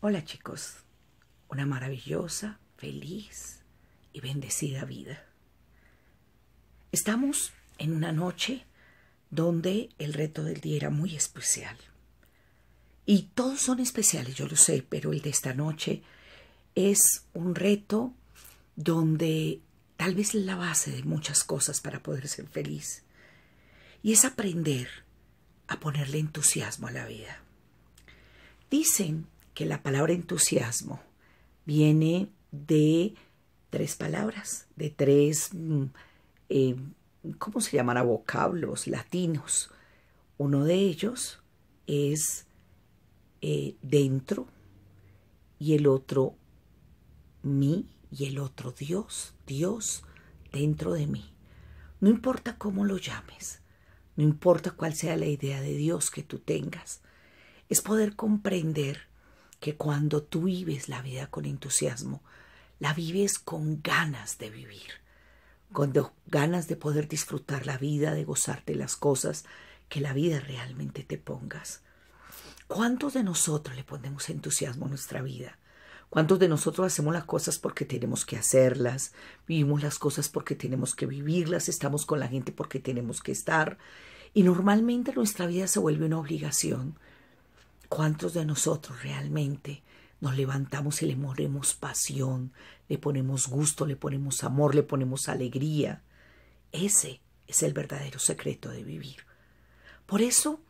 Hola chicos, una maravillosa, feliz y bendecida vida. Estamos en una noche donde el reto del día era muy especial. Y todos son especiales, yo lo sé, pero el de esta noche es un reto donde tal vez es la base de muchas cosas para poder ser feliz. Y es aprender a ponerle entusiasmo a la vida. Dicen que la palabra entusiasmo viene de tres palabras, de tres, mm, eh, ¿cómo se llamará? Vocablos latinos. Uno de ellos es eh, dentro y el otro mí y el otro Dios, Dios dentro de mí. No importa cómo lo llames, no importa cuál sea la idea de Dios que tú tengas, es poder comprender que cuando tú vives la vida con entusiasmo, la vives con ganas de vivir, con ganas de poder disfrutar la vida, de gozarte las cosas que la vida realmente te pongas. ¿Cuántos de nosotros le ponemos entusiasmo a nuestra vida? ¿Cuántos de nosotros hacemos las cosas porque tenemos que hacerlas? Vivimos las cosas porque tenemos que vivirlas, estamos con la gente porque tenemos que estar. Y normalmente nuestra vida se vuelve una obligación ¿Cuántos de nosotros realmente nos levantamos y le ponemos pasión, le ponemos gusto, le ponemos amor, le ponemos alegría? Ese es el verdadero secreto de vivir. Por eso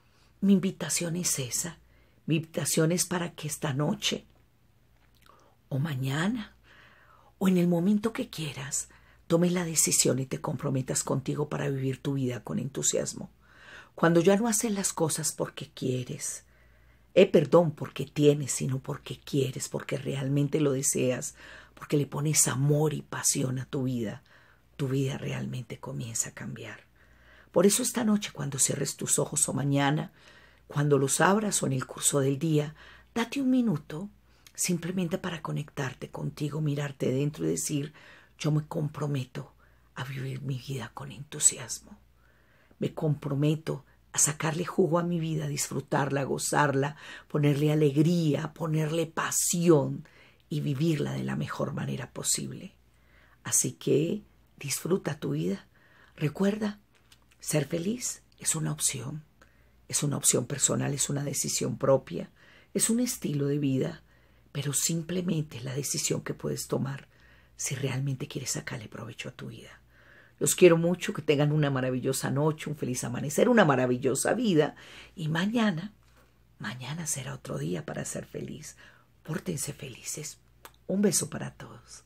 mi invitación es esa. Mi invitación es para que esta noche o mañana o en el momento que quieras, tome la decisión y te comprometas contigo para vivir tu vida con entusiasmo. Cuando ya no haces las cosas porque quieres, eh, perdón porque tienes, sino porque quieres, porque realmente lo deseas, porque le pones amor y pasión a tu vida, tu vida realmente comienza a cambiar. Por eso esta noche, cuando cierres tus ojos o mañana, cuando los abras o en el curso del día, date un minuto simplemente para conectarte contigo, mirarte dentro y decir, yo me comprometo a vivir mi vida con entusiasmo. Me comprometo a sacarle jugo a mi vida, disfrutarla, gozarla, ponerle alegría, ponerle pasión y vivirla de la mejor manera posible. Así que disfruta tu vida. Recuerda, ser feliz es una opción, es una opción personal, es una decisión propia, es un estilo de vida, pero simplemente es la decisión que puedes tomar si realmente quieres sacarle provecho a tu vida. Los quiero mucho, que tengan una maravillosa noche, un feliz amanecer, una maravillosa vida. Y mañana, mañana será otro día para ser feliz. Pórtense felices. Un beso para todos.